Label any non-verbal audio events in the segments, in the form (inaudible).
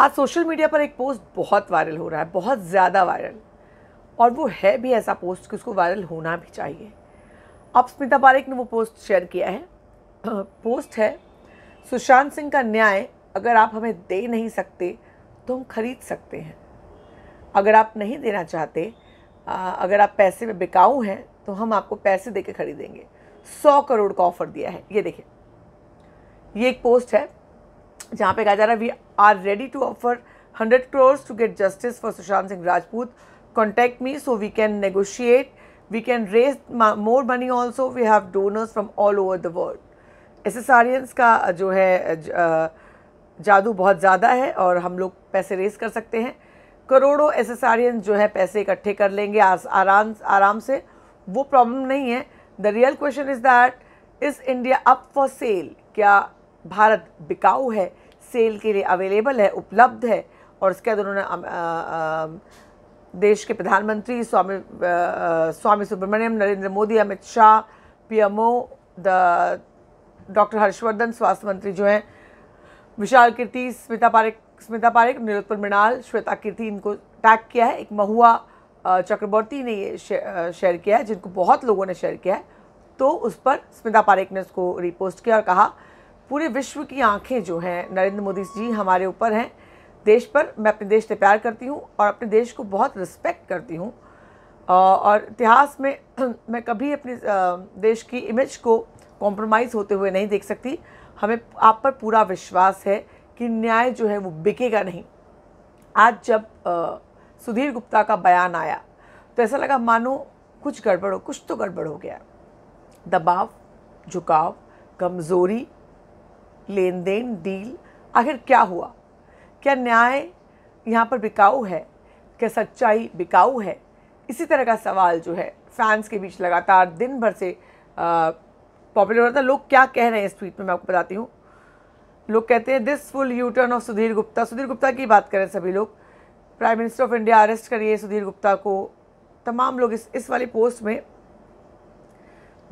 आज social media पर एक पोस्ट बहुत वायरल हो रहा है बहुत ज़्यादा वायरल और वो है भी ऐसा पोस्ट कि उसको वायरल होना भी चाहिए अब स्मिता पारेख ने वो पोस्ट शेयर किया है पोस्ट है सुशांत सिंह का न्याय अगर आप हमें दे नहीं सकते तो हम खरीद सकते हैं अगर आप नहीं देना चाहते अगर आप पैसे में बिकाऊ हैं तो हम आपको पैसे दे के खरीदेंगे सौ करोड़ का ऑफ़र दिया है ये देखिए ये एक पोस्ट है जहाँ पे कहा जा रहा है we are ready to offer hundred crores to get justice for Sushant Singh Rajput contact me so we can negotiate we can raise more money also we have donors from all over the world एसेसारियंस का जो है जादू बहुत ज़्यादा है और हम लोग पैसे रेस कर सकते हैं करोड़ों एसेसारियंस जो है पैसे इकट्ठे कर लेंगे आराम आराम से वो प्रॉब्लम नहीं है the real question is that is India up for sale क्या भारत बिकाऊ है सेल के लिए अवेलेबल है उपलब्ध है और उसके बाद उन्होंने देश के प्रधानमंत्री Swamy Swamy Subramanian Narendra Modi Amit Shah PMO the doctor Harshvardhan स्वास्थ्य मंत्री जो हैं विशाल कीर्ति स्मिता पारिक स्मिता पारिक निरुत्पल मृणाल श्वेता कीर्ति इनको टैग किया है एक महुआ चक्रवर्ती ने ये शेयर किया है जिनको बहुत लोगों ने शेयर किया है तो उस पर स्मिता पारेख ने उसको रिपोस्ट किया और कहा पूरे विश्व की आंखें जो हैं नरेंद्र मोदी जी हमारे ऊपर हैं देश पर मैं अपने देश से प्यार करती हूँ और अपने देश को बहुत रिस्पेक्ट करती हूँ और इतिहास में (clears throat) मैं कभी अपने देश की इमेज को कॉम्प्रोमाइज़ होते हुए नहीं देख सकती हमें आप पर पूरा विश्वास है कि न्याय जो है वो बिकेगा नहीं आज जब सुधीर गुप्ता का बयान आया तो ऐसा लगा मानो कुछ गड़बड़ हो कुछ तो गड़बड़ हो गया दबाव झुकाव कमज़ोरी लेन देन डील आखिर क्या हुआ क्या न्याय यहाँ पर बिकाऊ है क्या सच्चाई बिकाऊ है इसी तरह का सवाल जो है फैंस के बीच लगातार दिन भर से पॉपुलर होता है लोग क्या कह रहे हैं इस ट्वीट में मैं आपको बताती हूँ लोग कहते हैं this full U turn of Sudhir Gupta Sudhir Gupta की बात करें सभी लोग prime minister of India arrest करिए सुधीर गुप्ता को तमाम लोग इस इस वाली पोस्ट में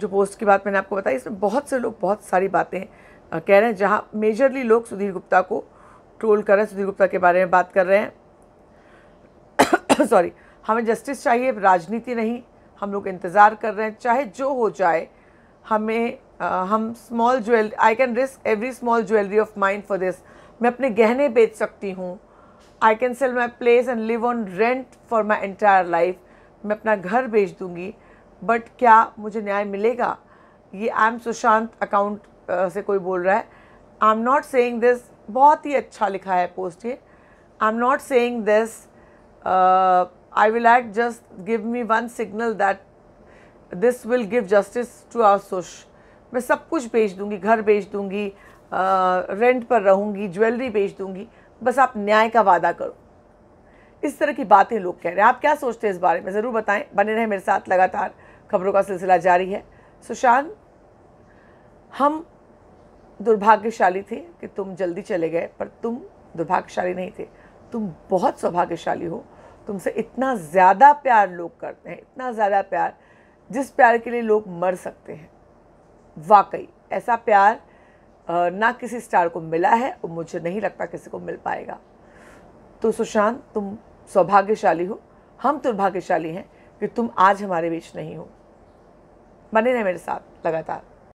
जो पोस्ट की बात मैंने आपको बताई इसमें बहुत से लोग बहुत सारी बातें कह रहे हैं जहाँ मेजरली लोग सुधीर गुप्ता को ट्रोल कर रहे हैं सुधीर गुप्ता के बारे में बात कर रहे हैं सॉरी (coughs) हमें जस्टिस चाहिए राजनीति नहीं हम लोग इंतज़ार कर रहे हैं चाहे जो हो जाए हमें आ, हम small jewel I can risk every small jewellery of mind for this मैं अपने गहने बेच सकती हूँ I can sell my place and live on rent for my entire life मैं अपना घर बेच दूँगी बट क्या मुझे न्याय मिलेगा ये आई एम सुशांत अकाउंट से कोई बोल रहा है I am not saying this बहुत ही अच्छा लिखा है पोस्ट ये I am not saying this I will at just give me one signal that this will give justice to our सुश मैं सब कुछ बेच दूंगी घर बेच दूंगी रेंट पर रहूंगी ज्वेलरी बेच दूंगी बस आप न्याय का वादा करो इस तरह की बातें लोग कह रहे हैं आप क्या सोचते हैं इस बारे में ज़रूर बताएं बने रहें मेरे साथ लगातार खबरों का सिलसिला जारी है सुशांत हम दुर्भाग्यशाली थे कि तुम जल्दी चले गए पर तुम दुर्भाग्यशाली नहीं थे तुम बहुत सौभाग्यशाली हो तुमसे इतना ज़्यादा प्यार लोग करते हैं इतना ज़्यादा प्यार जिस प्यार के लिए लोग मर सकते हैं वाकई ऐसा प्यार ना किसी स्टार को मिला है और मुझे नहीं लगता किसी को मिल पाएगा तो सुशांत तुम सौभाग्यशाली हो हम दुर्भाग्यशाली हैं कि तुम आज हमारे बीच नहीं हो बने रहे मेरे साथ लगातार